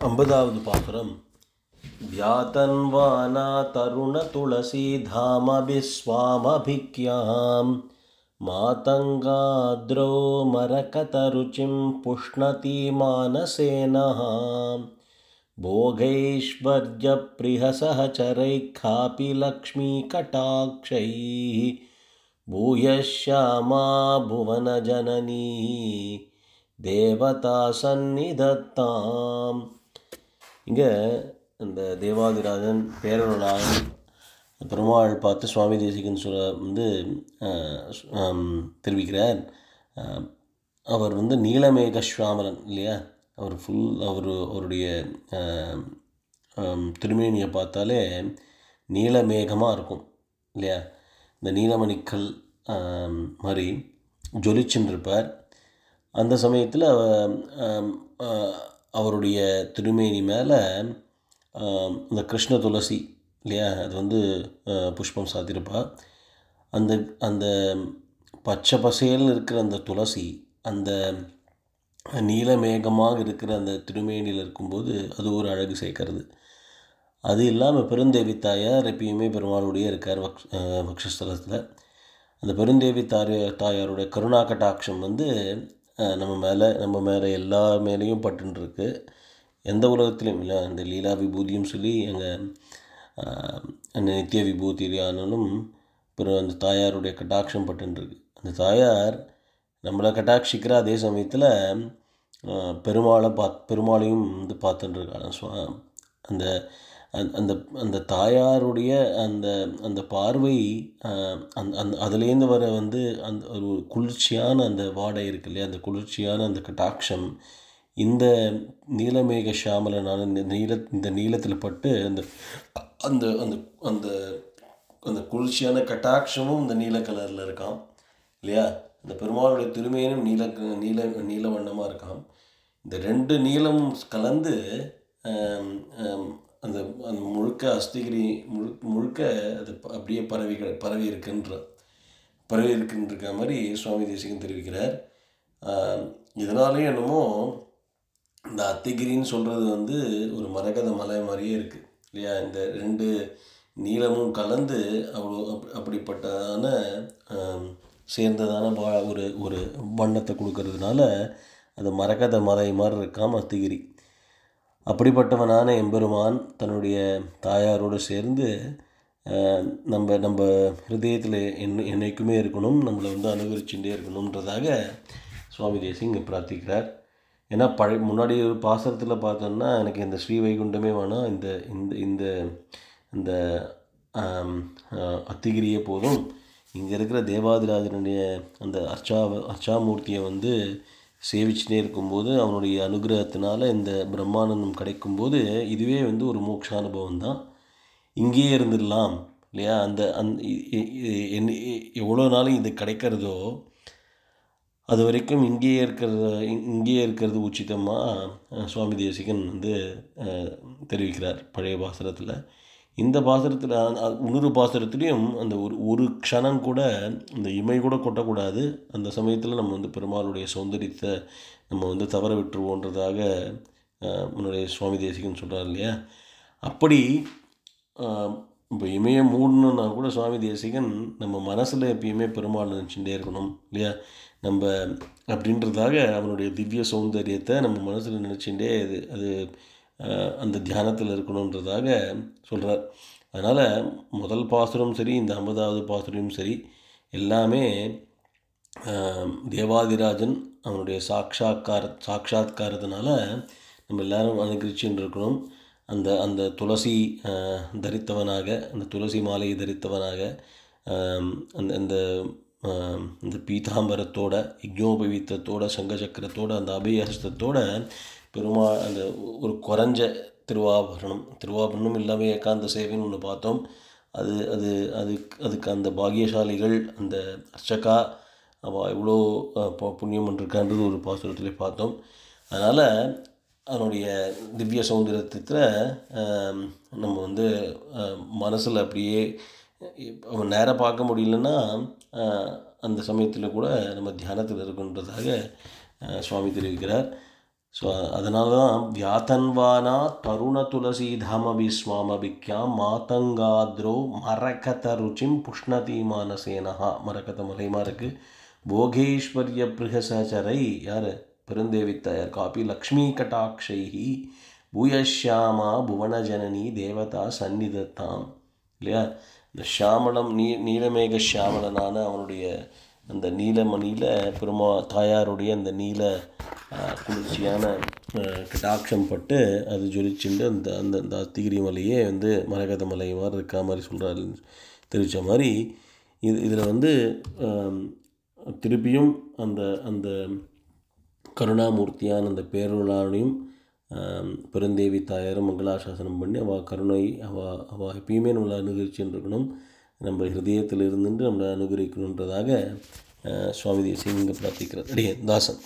तरुण अम्बदावदुपासुरं ध्यातन्वानातरुणतुलसीधामभिस्वामभिज्ञां मातङ्गाद्रो मरकतरुचिं पुष्णति मानसेनः खापी लक्ष्मी लक्ष्मीकटाक्षैः भूयः श्यामा भुवनजननी देवता सन्निधत्ताम् இங்கே இந்த தேவாதிராஜன் பேரருளாளன் பெருமாள் பார்த்து சுவாமி தேசிகன் சொல்ல வந்து தெரிவிக்கிறார் அவர் வந்து நீலமேக சுவாமலன் இல்லையா அவர் ஃபுல் அவர் அவருடைய திருமேனியை பார்த்தாலே நீலமேகமாக இருக்கும் இல்லையா இந்த நீலமணிக்கல் மாதிரி ஜொலிச்சுன்னு இருப்பார் அந்த சமயத்தில் அவருடைய திருமேனி மேலே இந்த கிருஷ்ண துளசி இல்லையா அது வந்து புஷ்பம் சாத்திருப்பா அந்த அந்த பச்சை பசையில் இருக்கிற அந்த துளசி அந்த நீலமேகமாக இருக்கிற அந்த திருமேனியில் இருக்கும்போது அது ஒரு அழகு சேர்க்கறது அது இல்லாமல் பெருந்தேவி தாயார் எப்பயுமே பெருமாளுடைய இருக்கார் வக் பக்ஷஸ்தலத்தில் அந்த பெருந்தேவி தாயார் தாயாருடைய கருணா கட்டாட்சம் வந்து நம்ம மேலே நம்ம மேலே எல்லா மேலேயும் பட்டுன்ருக்கு எந்த உலகத்துலேயும் இல்லை அந்த லீலா விபூதியும் சொல்லி எங்கள் நித்திய விபூதியானனும் அப்புறம் அந்த தாயாருடைய கட்டாட்சம் பட்டுருக்கு அந்த தாயார் நம்மளை கட்டாட்சிக்கிற அதே சமயத்தில் பெருமாளை பா பெருமாளையும் வந்து பார்த்துட்டுருக்காங்க ஸோ அந்த அந்த அந்த தாயாருடைய அந்த அந்த பார்வை அந் அந் அதுலேருந்து வர வந்து அந்த ஒரு குளிர்ச்சியான அந்த வாடை இருக்கு இல்லையா அந்த குளிர்ச்சியான அந்த கட்டாட்சம் இந்த நீலமேக நான் இந்த நீல இந்த நீளத்தில் பட்டு அந்த அந்த அந்த அந்த அந்த குளிர்ச்சியான கட்டாட்சமும் இந்த நீல கலரில் இருக்கான் இல்லையா இந்த பெருமாளுடைய திருமையினும் நீல நீல நீல வண்ணமாக இருக்கான் இந்த ரெண்டு நீளமும் கலந்து அந்த அந்த முழுக்க அஸ்திகிரி முழு முழுக்க அது அப்படியே பரவி பரவி இருக்குன்ற பரவி இருக்குன்ற மாதிரி சுவாமி தேசிகன் தெரிவிக்கிறார் இதனாலே என்னமோ இந்த அத்திகிரின்னு சொல்கிறது வந்து ஒரு மரகத மலை மாதிரியே இருக்குது இல்லையா இந்த ரெண்டு நீளமும் கலந்து அவ்வளோ அப் அப்படிப்பட்டதான சேர்ந்ததான பா ஒரு ஒரு வண்ணத்தை கொடுக்கறதுனால அது மரகத மலை மாதிரி இருக்காமல் அத்திகிரி அப்படிப்பட்டவனான எம்பெருமான் தன்னுடைய தாயாரோடு சேர்ந்து நம்ம நம்ம ஹிருதயத்தில் என் என்னைக்குமே இருக்கணும் நம்மளை வந்து அனுகரிச்சுட்டே இருக்கணுன்றதாக சுவாமி தேசிங் பிரார்த்திக்கிறார் ஏன்னா பழைய முன்னாடி ஒரு பாசரத்தில் பார்த்தோன்னா எனக்கு இந்த ஸ்ரீ வைகுண்டமே வேணாம் இந்த இந்த இந்த இந்த அத்திகிரியே போதும் இங்கே இருக்கிற தேவாதிராஜனுடைய அந்த அர்ச்சா அர்ச்சாமூர்த்தியை வந்து சேவிச்சுட்டே இருக்கும்போது அவனுடைய அனுகிரகத்தினால இந்த பிரம்மானந்தம் கிடைக்கும்போது இதுவே வந்து ஒரு மோட்ச அனுபவம் தான் இங்கேயே இருந்துடலாம் இல்லையா அந்த அந் எவ்வளோ நாளும் இது கிடைக்கிறதோ அது வரைக்கும் இங்கேயே இருக்கிற இங்கேயே இருக்கிறது உச்சிதமாக சுவாமி தேசிகன் வந்து தெரிவிக்கிறார் பழைய பாசனத்தில் இந்த பாசனத்தில் இன்னொரு பாசனத்துலேயும் அந்த ஒரு ஒரு க்ஷணம் கூட இந்த இமை கூட கொட்டக்கூடாது அந்த சமயத்தில் நம்ம வந்து பெருமாளுடைய சௌந்தரியத்தை நம்ம வந்து தவற விட்டுருவோன்றதாக முன்னுடைய சுவாமி தேசிகன் சொல்கிறார் இல்லையா அப்படி இப்போ இமையை மூடணுன்னா கூட சுவாமி தேசிகன் நம்ம மனசில் எப்பயுமே பெருமாள் நினச்சிட்டே இருக்கணும் இல்லையா நம்ம அப்படின்றதாக அவனுடைய திவ்ய சௌந்தரியத்தை நம்ம மனசில் நினச்சிட்டே அது அது அந்த தியானத்தில் இருக்கணுன்றதாக சொல்கிறார் அதனால் முதல் பாசுரம் சரி இந்த ஐம்பதாவது பாசுரமும் சரி எல்லாமே தேவாதிராஜன் அவனுடைய சாட்சாக்கார சாட்சாத்காரத்தினால நம்ம எல்லாரும் அனுகிரிச்சுன்னு இருக்கணும் அந்த அந்த துளசி தரித்தவனாக அந்த துளசி மாலையை தரித்தவனாக அந்த அந்த இந்த பீதாம்பரத்தோட யஜ்னோபவீத்தத்தோட சங்கசக்கரத்தோட அந்த அபயஹஸ்தத்தோட பெருமா அந்த ஒரு குறைஞ்ச திருவாபரணம் திருவாபரணம் இல்லாமல் ஏகாந்த சேவைன்னு ஒன்று பார்த்தோம் அது அது அதுக்கு அதுக்கு அந்த பாகியசாலிகள் அந்த அர்ச்சகா அவள் எவ்வளோ புண்ணியம் பண்ணிருக்கான்றது ஒரு பாசுரத்தில் பார்த்தோம் அதனால் அதனுடைய திவ்ய சௌந்தரத்தில் நம்ம வந்து மனசில் அப்படியே அவன் நேராக பார்க்க முடியலன்னா அந்த சமயத்தில் கூட நம்ம தியானத்தில் இருக்குன்றதாக சுவாமி தெரிவிக்கிறார் ஸோ அதனால தான் வியாத்தன்வானா தருண துளசி தாம விஸ்வாமபிக்யா மாதங்காத்ரோ மரகத ருச்சிம் புஷ்ணதீமான சேனஹா மரகத மலைமா இருக்குது போகேஸ்வரிய பிரகசரை யார் பெருந்தேவித்தாயார் காப்பி லக்ஷ்மி கட்டாட்சைஹி புவன புவனஜனனி தேவதா சந்நிதத்தாம் இல்லையா இந்த ஷியாமளம் நீ நீலமேக ஷியாமளனான அவனுடைய அந்த நீலமணியில் பெருமா தாயாருடைய அந்த நீல குளிர்ச்சியான கடாட்சம் பட்டு அது ஜொலிச்சுண்டு அந்த அந்த அந்த அத்திகிரி மலையே வந்து மரகத மலை மாதிரி இருக்கா மாதிரி சொல்கிறாரு தெரிவித்த மாதிரி இது இதில் வந்து திருப்பியும் அந்த அந்த கருணாமூர்த்தியான அந்த பேரொருளாளையும் பெருந்தேவி தாயாரும் மங்களாசாசனம் பண்ணி அவள் கருணை அவள் அவள் எப்பயுமே நம்மளை அனுகரிச்சுன்னு இருக்கணும் நம்ம ஹிருதயத்தில் இருந்துட்டு நம்மளை அனுகிரிக்கணுன்றதாக சுவாமி தேசிய இங்கே பிரார்த்திக்கிறார் அடியே தாசன்